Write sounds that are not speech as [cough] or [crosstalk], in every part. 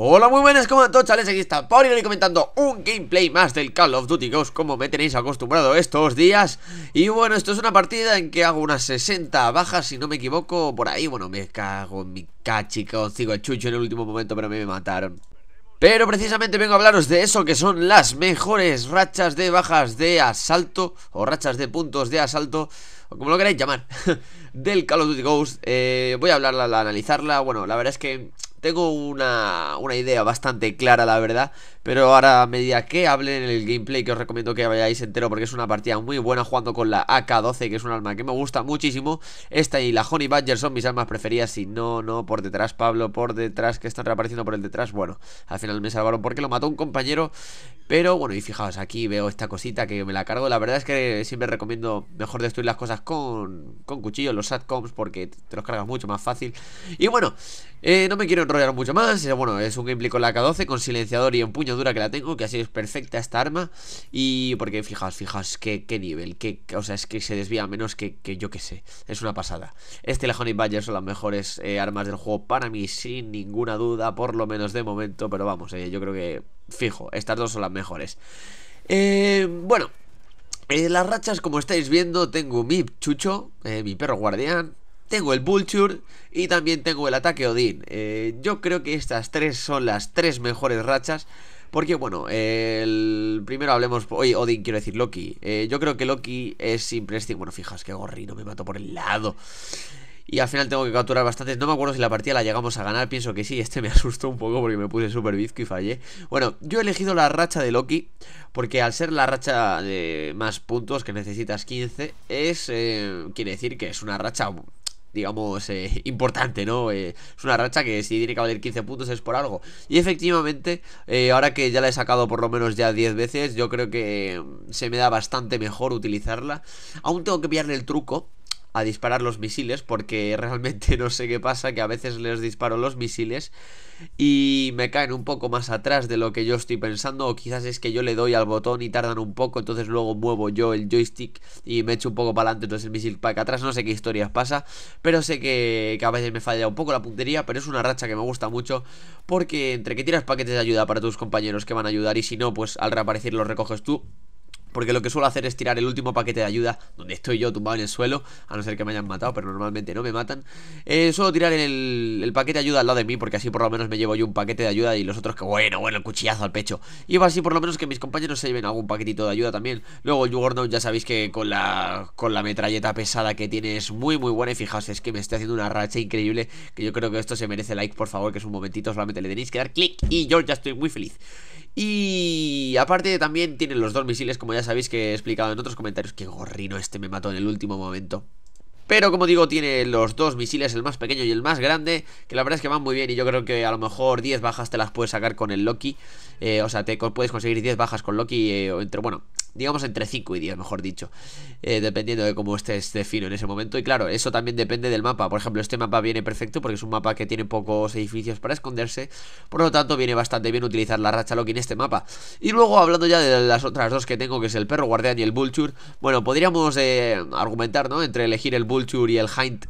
Hola, muy buenas, ¿cómo están chales Aquí está y comentando un gameplay más del Call of Duty Ghost Como me tenéis acostumbrado estos días Y bueno, esto es una partida en que hago unas 60 bajas, si no me equivoco Por ahí, bueno, me cago en mi cachico Cigo chucho en el último momento, pero me mataron Pero precisamente vengo a hablaros de eso Que son las mejores rachas de bajas de asalto O rachas de puntos de asalto O como lo queráis llamar [laughs] Del Call of Duty Ghost eh, Voy a hablarla, a analizarla Bueno, la verdad es que tengo una, idea bastante clara, la verdad. Pero ahora, a medida que hable en el gameplay, que os recomiendo que vayáis entero, porque es una partida muy buena jugando con la AK-12, que es un arma que me gusta muchísimo. Esta y la Honey Badger son mis armas preferidas. Si no, no, por detrás, Pablo, por detrás, que están reapareciendo por el detrás. Bueno, al final me salvaron porque lo mató un compañero. Pero bueno, y fijaos, aquí veo esta cosita que me la cargo. La verdad es que siempre recomiendo mejor destruir las cosas con, con cuchillos, los satcoms, porque te los cargas mucho más fácil. Y bueno, eh, no me quiero enrollar mucho más. Bueno, es un gameplay con la K12, con silenciador y empuñadura que la tengo, que así es perfecta esta arma. Y porque fijaos, fijas qué, qué nivel, qué, o sea, es que se desvía menos que, yo que sé. Es una pasada. Este y la Honey Badger son las mejores eh, armas del juego para mí, sin ninguna duda, por lo menos de momento. Pero vamos, eh, yo creo que fijo, estas dos son las mejores. Eh, bueno. las rachas, como estáis viendo, tengo mi chucho, mi perro guardián, tengo el Vulture y también tengo el ataque Odín. Eh, yo creo que estas tres son las tres mejores rachas. Porque, bueno, el primero hablemos. Oye, Odin, quiero decir Loki. Eh, yo creo que Loki es imprescindible. Bueno, fijas que gorrino me mato por el lado. Y al final tengo que capturar bastantes. No me acuerdo si la partida la llegamos a ganar. Pienso que sí. Este me [laughs] asustó un poco porque me puse súper bizco y fallé. Bueno, yo he elegido la racha de Loki. Porque al ser la racha de más puntos que necesitas 15, es. Eh, quiere decir que es una racha digamos, eh, [laughs] importante, ¿no? Eh, es una racha que si tiene que valer 15 puntos es por algo. Y efectivamente, eh, ahora que ya la he sacado por lo menos ya 10 veces, yo creo que mm, se me da bastante mejor utilizarla. Aún tengo que pillarle el truco a disparar los misiles porque [laughs] realmente no sé qué pasa, que a veces les disparo los misiles y me caen un poco más atrás de lo que yo estoy pensando o quizás es que yo le doy al botón y tardan un poco, entonces luego muevo yo el joystick y me echo un poco para adelante, entonces el misil para atrás, no sé qué historias pasa, pero sé que, que, a veces me falla un poco la puntería, pero es una racha que me gusta mucho porque entre que tiras paquetes de ayuda para tus compañeros que van a ayudar y si no, pues al reaparecer los recoges tú. Porque lo que suelo hacer es tirar el último paquete de ayuda donde estoy yo tumbado en el suelo, a no ser que me hayan matado, pero normalmente no me matan. Eh, suelo tirar el, el, paquete de ayuda al lado de mí, porque así por lo menos me llevo yo un paquete de ayuda y los otros que bueno, bueno, el cuchillazo al pecho. Y así por lo menos que mis compañeros se lleven algún paquetito de ayuda también. Luego el ya sabéis que con la, con la metralleta pesada que tiene es muy muy buena y fijaos, es que me está haciendo una racha increíble, que yo creo que esto se merece like, por favor, que es un momentito, solamente le tenéis que dar click, y yo ya estoy muy feliz. Y y aparte también tiene los dos misiles, como ya sabéis que he explicado en otros comentarios. Que gorrino este me mató en el último momento. Pero como digo, tiene los dos misiles, el más pequeño y el más grande, que la verdad es que van muy bien y yo creo que a lo mejor 10 bajas te las puedes sacar con el Loki. Eh, o sea, te puedes conseguir 10 bajas con Loki, eh, O entre, bueno, digamos entre 5 y 10, mejor dicho, eh, dependiendo de cómo estés de este fino en ese momento. Y claro, eso también depende del mapa. Por ejemplo, este mapa viene perfecto porque es un mapa que tiene pocos edificios para esconderse, por lo tanto viene bastante bien utilizar la racha Loki en este mapa. Y luego, hablando ya de las otras dos que tengo, que es el perro guardián y el vulture, bueno, podríamos eh, argumentar, ¿no? Entre elegir el vulture y el hind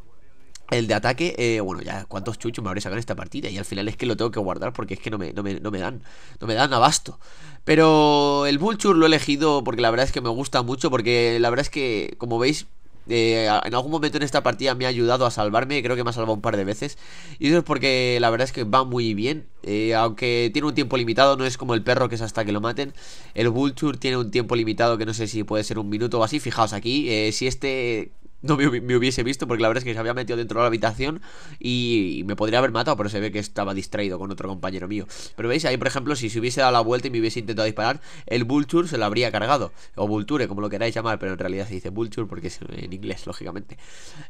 el de ataque, eh, bueno, ya cuántos chuchos me habré sacado en esta partida. Y al final es que lo tengo que guardar porque es que no me, no me, dan. No me dan abasto. Pero el Vulture lo he elegido porque la verdad es que me gusta mucho. Porque la verdad es que, como veis, eh, en algún momento en esta partida me ha ayudado a salvarme, creo que me ha salvado un par de veces. Y eso es porque la verdad es que va muy bien. Eh, aunque tiene un tiempo limitado, no es como el perro que es hasta que lo maten. El Vulture tiene un tiempo limitado que no sé si puede ser un minuto o así. Fijaos aquí, si este no me, hubiese visto porque la verdad es que se había metido dentro de la habitación y, me podría haber matado, pero se ve que estaba distraído con otro compañero mío. Pero veis, ahí por ejemplo, si se hubiese dado la vuelta y me hubiese intentado disparar, el Vulture se lo habría cargado, o Vulture, como lo queráis llamar, pero en realidad se dice Vulture porque es en inglés, lógicamente.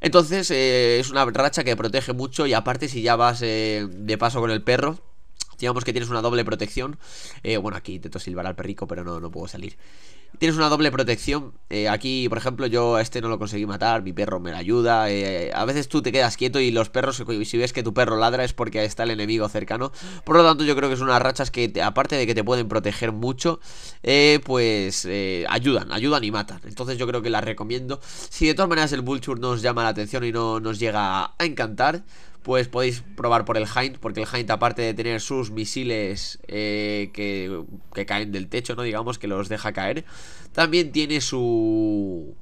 Entonces, eh, es una racha que protege mucho y aparte si ya vas eh, de paso con el perro Digamos que tienes una doble protección. Eh, bueno, aquí intento silbar al perrico, pero no, no puedo salir. Tienes una doble protección. Eh, aquí, por ejemplo, yo a este no lo conseguí matar, mi perro me la ayuda. Eh, a veces tú te quedas quieto y los perros, si ves que tu perro ladra es porque está el enemigo cercano. Por lo tanto, yo creo que son unas rachas que, aparte de que te pueden proteger mucho, pues ayudan, ayudan y matan. Entonces yo creo que las recomiendo. Si de todas maneras el Vulture nos llama la atención y no nos llega a encantar, pues podéis probar por el Hind, porque el Hind aparte de tener sus misiles eh, que, que caen del techo, no digamos que los deja caer, también tiene su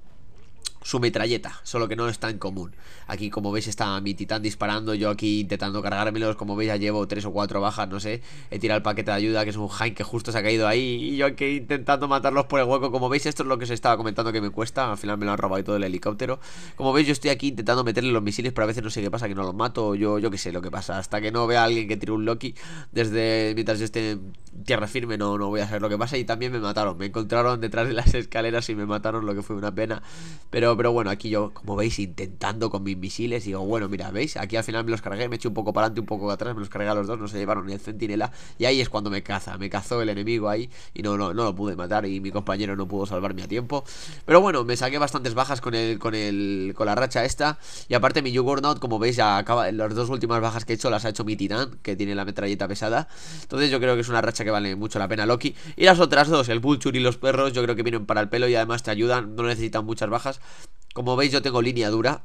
su metralleta, solo que no es tan común. Aquí, como veis, está mi titán disparando, yo aquí intentando cargármelos, como veis, ya llevo tres o cuatro bajas, no sé. He tirado el paquete de ayuda, que es un hein que justo se ha caído ahí, y yo aquí intentando matarlos por el hueco. Como veis, esto es lo que os estaba comentando que me cuesta, al final me lo han robado y todo el helicóptero. Como veis, yo estoy aquí intentando meterle los misiles, pero a veces no sé qué pasa, que no los mato, yo, yo qué sé lo que pasa. Hasta que no vea a alguien que tire un Loki, desde mientras yo esté en tierra firme, no, no voy a saber lo que pasa. Y también me mataron, me encontraron detrás de las escaleras y me mataron, lo que fue una pena. Pero pero bueno, aquí yo, como veis, intentando con mis misiles, digo, bueno, mira, ¿veis? Aquí al final me los cargué, me eché un poco para adelante, un poco atrás, me los cargué a los dos, no se llevaron ni el centinela, y ahí es cuando me caza, me cazó el enemigo ahí, y no, no, no lo pude matar, y mi compañero no pudo salvarme a tiempo. Pero bueno, me saqué bastantes bajas con el, con el, con la racha esta, y aparte mi Juggernaut, como veis, ya acaba, las dos últimas bajas que he hecho las ha hecho mi Titán, que tiene la metralleta pesada, entonces yo creo que es una racha que vale mucho la pena Loki, y las otras dos, el Bulchur y los perros, yo creo que vienen para el pelo y además te ayudan, no necesitan muchas bajas como veis yo tengo línea dura,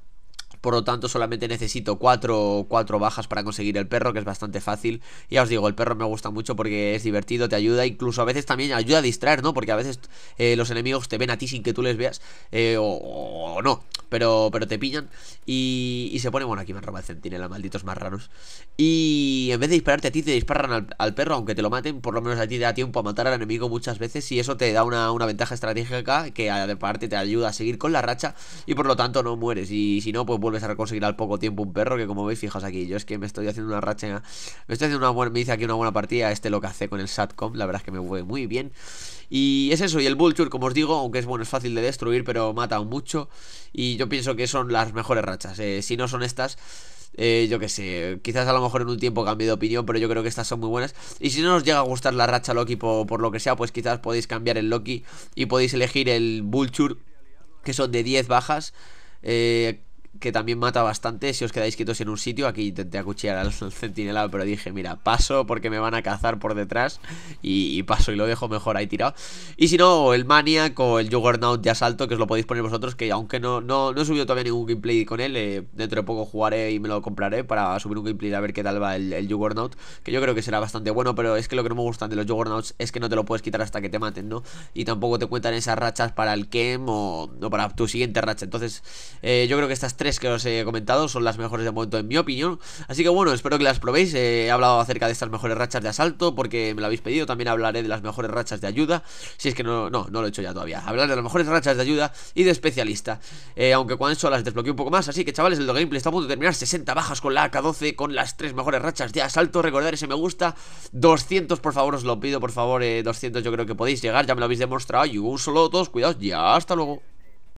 por lo tanto solamente necesito cuatro, cuatro, bajas para conseguir el perro, que es bastante fácil. Ya os digo, el perro me gusta mucho porque es divertido, te ayuda, incluso a veces también ayuda a distraer, ¿no? Porque a veces eh, los enemigos te ven a ti sin que tú les veas, eh, o, no. Pero, pero te pillan y, se pone, bueno, aquí me roba el centinela, malditos más raros. Y en vez de dispararte a ti, te disparan al, perro, aunque te lo maten, por lo menos a ti te da tiempo a matar al enemigo muchas veces y eso te da una, ventaja estratégica que de parte te ayuda a seguir con la racha y por lo tanto no mueres. Y si no, pues vuelves a conseguir al poco tiempo un perro que como veis, fijaos aquí, yo es que me estoy haciendo una racha, me estoy haciendo una buena, me hice aquí una buena partida, este lo que hace con el SATCOM, la verdad es que me fue muy bien. Y es eso, y el Vulture, como os digo, aunque es bueno, es fácil de destruir, pero mata mucho. Y yo pienso que son las mejores rachas. Eh, si no son estas, eh, yo qué sé, quizás a lo mejor en un tiempo cambie de opinión, pero yo creo que estas son muy buenas. Y si no os llega a gustar la racha Loki por, por lo que sea, pues quizás podéis cambiar el Loki y podéis elegir el Vulture, que son de 10 bajas. Eh, que también mata bastante si os quedáis quietos en un sitio. Aquí intenté acuchillar al centinela, pero dije, mira, paso porque me van a cazar por detrás y, paso y lo dejo mejor ahí tirado. Y si no, el Maniac o el Juggernaut de asalto, que os lo podéis poner vosotros, que aunque no, no, he subido todavía ningún gameplay con él, eh, dentro de poco jugaré y me lo compraré para subir un gameplay a ver qué tal va el, Juggernaut, que yo creo que será bastante bueno, pero es que lo que no me gustan de los Juggernauts es que no te lo puedes quitar hasta que te maten, ¿no? Y tampoco te cuentan esas rachas para el Kem o, para tu siguiente racha. Entonces, eh, yo creo que estas tres que os he comentado son las mejores de momento en mi opinión Así que bueno, espero que las probéis He hablado acerca de estas mejores rachas de asalto porque me lo habéis pedido También hablaré de las mejores rachas de ayuda Si es que no, no, lo he hecho ya todavía Hablar de las mejores rachas de ayuda y de especialista eh, Aunque con eso las desbloqueé un poco más Así que chavales, el gameplay está a punto de terminar 60 bajas con la AK-12 con las tres mejores rachas de asalto Recordad ese me gusta 200 por favor, os lo pido por favor 200 eh, yo creo que podéis llegar Ya me lo habéis demostrado y un solo dos, Cuidados ya hasta luego